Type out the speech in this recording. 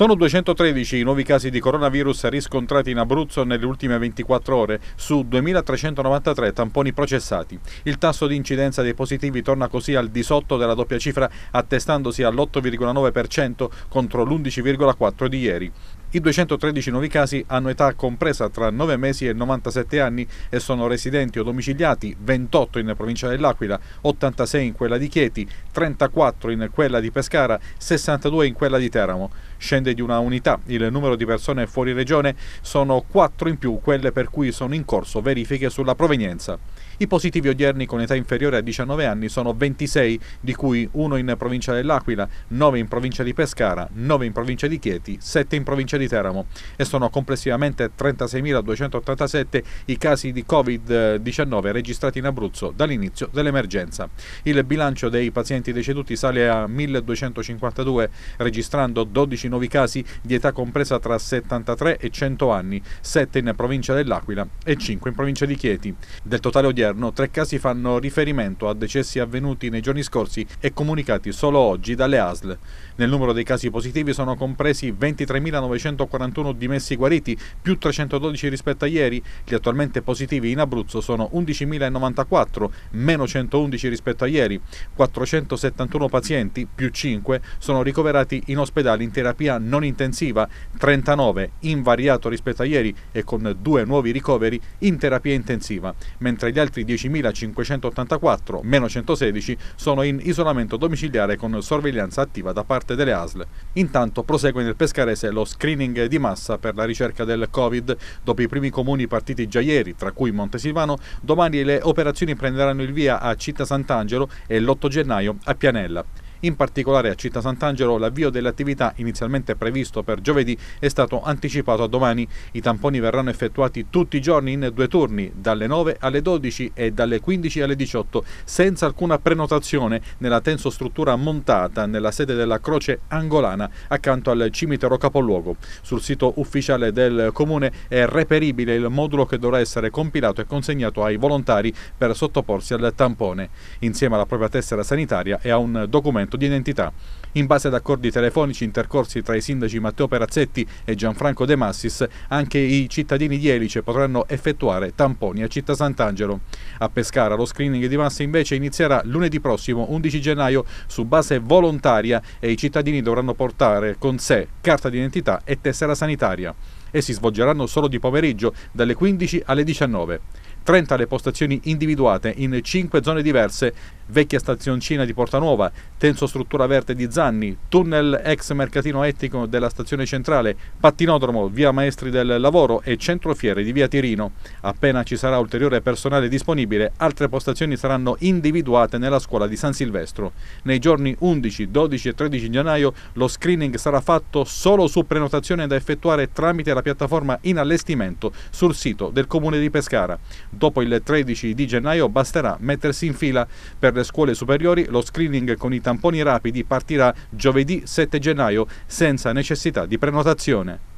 Sono 213 i nuovi casi di coronavirus riscontrati in Abruzzo nelle ultime 24 ore su 2.393 tamponi processati. Il tasso di incidenza dei positivi torna così al di sotto della doppia cifra, attestandosi all'8,9% contro l'11,4% di ieri. I 213 nuovi casi hanno età compresa tra 9 mesi e 97 anni e sono residenti o domiciliati, 28 in provincia dell'Aquila, 86 in quella di Chieti, 34 in quella di Pescara, 62 in quella di Teramo. Scende di una unità il numero di persone fuori regione, sono 4 in più quelle per cui sono in corso verifiche sulla provenienza. I positivi odierni con età inferiore a 19 anni sono 26, di cui uno in provincia dell'Aquila, 9 in provincia di Pescara, 9 in provincia di Chieti, 7 in provincia di Teramo e sono complessivamente 36.287 i casi di Covid-19 registrati in Abruzzo dall'inizio dell'emergenza. Il bilancio dei pazienti deceduti sale a 1.252, registrando 12 nuovi casi di età compresa tra 73 e 100 anni, 7 in provincia dell'Aquila e 5 in provincia di Chieti. Del totale odierno all'interno, tre casi fanno riferimento a decessi avvenuti nei giorni scorsi e comunicati solo oggi dalle ASL. Nel numero dei casi positivi sono compresi 23.941 dimessi guariti, più 312 rispetto a ieri. Gli attualmente positivi in Abruzzo sono 11.094, meno 111 rispetto a ieri. 471 pazienti, più 5, sono ricoverati in ospedale in terapia non intensiva, 39 invariato rispetto a ieri e con due nuovi ricoveri in terapia intensiva, mentre gli altri altri 10.584, meno 116, sono in isolamento domiciliare con sorveglianza attiva da parte delle ASL. Intanto prosegue nel Pescarese lo screening di massa per la ricerca del Covid. Dopo i primi comuni partiti già ieri, tra cui Montesilvano, domani le operazioni prenderanno il via a Città Sant'Angelo e l'8 gennaio a Pianella. In particolare a Città Sant'Angelo l'avvio dell'attività inizialmente previsto per giovedì è stato anticipato a domani. I tamponi verranno effettuati tutti i giorni in due turni, dalle 9 alle 12 e dalle 15 alle 18, senza alcuna prenotazione nella tenso struttura montata nella sede della Croce Angolana accanto al cimitero capoluogo. Sul sito ufficiale del comune è reperibile il modulo che dovrà essere compilato e consegnato ai volontari per sottoporsi al tampone, insieme alla propria tessera sanitaria e a un documento documento di identità. In base ad accordi telefonici intercorsi tra i sindaci Matteo Perazzetti e Gianfranco De Massis, anche i cittadini di Elice potranno effettuare tamponi a Città Sant'Angelo. A Pescara lo screening di massa invece inizierà lunedì prossimo 11 gennaio su base volontaria e i cittadini dovranno portare con sé carta d'identità e tessera sanitaria e si svolgeranno solo di pomeriggio dalle 15 alle 19. 30 le postazioni individuate in 5 zone diverse vecchia stazioncina di Porta Nuova, Tenso Struttura Verde di Zanni, tunnel ex mercatino etnico della stazione centrale, pattinodromo via Maestri del Lavoro e centrofiere di via Tirino. Appena ci sarà ulteriore personale disponibile, altre postazioni saranno individuate nella scuola di San Silvestro. Nei giorni 11, 12 e 13 gennaio lo screening sarà fatto solo su prenotazione da effettuare tramite la piattaforma in allestimento sul sito del comune di Pescara. Dopo il 13 di gennaio basterà mettersi in fila per le le scuole superiori lo screening con i tamponi rapidi partirà giovedì 7 gennaio senza necessità di prenotazione.